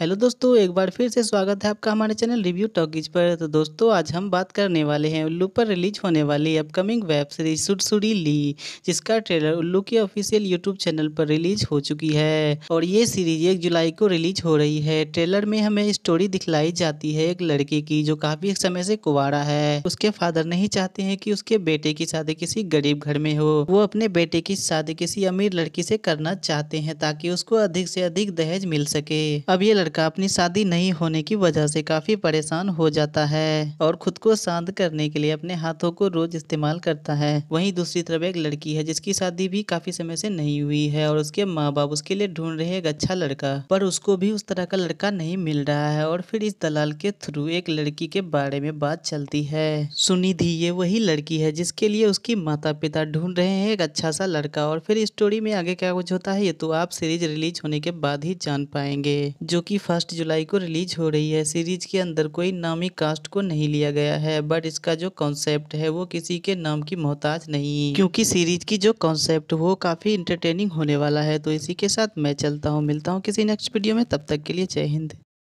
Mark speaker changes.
Speaker 1: hello दोस्तों एक बार फिर से स्वागत है आपका हमारे चैनल रिव्यू टॉकीज पर तो दोस्तों आज हम बात करने वाले हैं उल्लू पर रिलीज होने वाली अपकमिंग वेब सीरीज सुड़सुड़ी ली जिसका ट्रेलर उल्लू के ऑफिशियल यूट्यूब चैनल पर रिलीज हो चुकी है और ये सीरीज एक जुलाई को रिलीज हो रही है ट्रेलर में हमें स्टोरी दिखलाई जाती है एक लड़के की जो काफी समय से कुवारा है उसके फादर नहीं चाहते है की उसके बेटे की शादी किसी गरीब घर में हो वो अपने बेटे की शादी किसी अमीर लड़की से करना चाहते है ताकि उसको अधिक से अधिक दहेज मिल सके अब ये लड़का अपनी शादी नहीं होने की वजह से काफ़ी परेशान हो जाता है और खुद को शांत करने के लिए अपने हाथों को रोज इस्तेमाल करता है वहीं दूसरी तरफ एक लड़की है जिसकी शादी भी काफ़ी समय से नहीं हुई है और उसके माँ बाप उसके लिए ढूंढ रहे एक अच्छा लड़का पर उसको भी उस तरह का लड़का नहीं मिल रहा है और फिर इस दलाल के थ्रू एक लड़की के बारे में बात चलती है सुनिधि ये वही लड़की है जिसके लिए उसकी माता पिता ढूंढ रहे हैं एक अच्छा सा लड़का और फिर स्टोरी में आगे क्या कुछ होता है ये तो आप सीरीज रिलीज होने के बाद ही जान पाएंगे जो कि की फर्स्ट जुलाई को रिलीज हो रही है सीरीज के अंदर कोई नामी कास्ट को नहीं लिया गया है बट इसका जो कॉन्सेप्ट है वो किसी के नाम की मोहताज नहीं क्योंकि सीरीज की जो कॉन्सेप्ट वो काफ़ी इंटरटेनिंग होने वाला है तो इसी के साथ मैं चलता हूँ मिलता हूँ किसी नेक्स्ट वीडियो में तब तक के लिए जय हिंद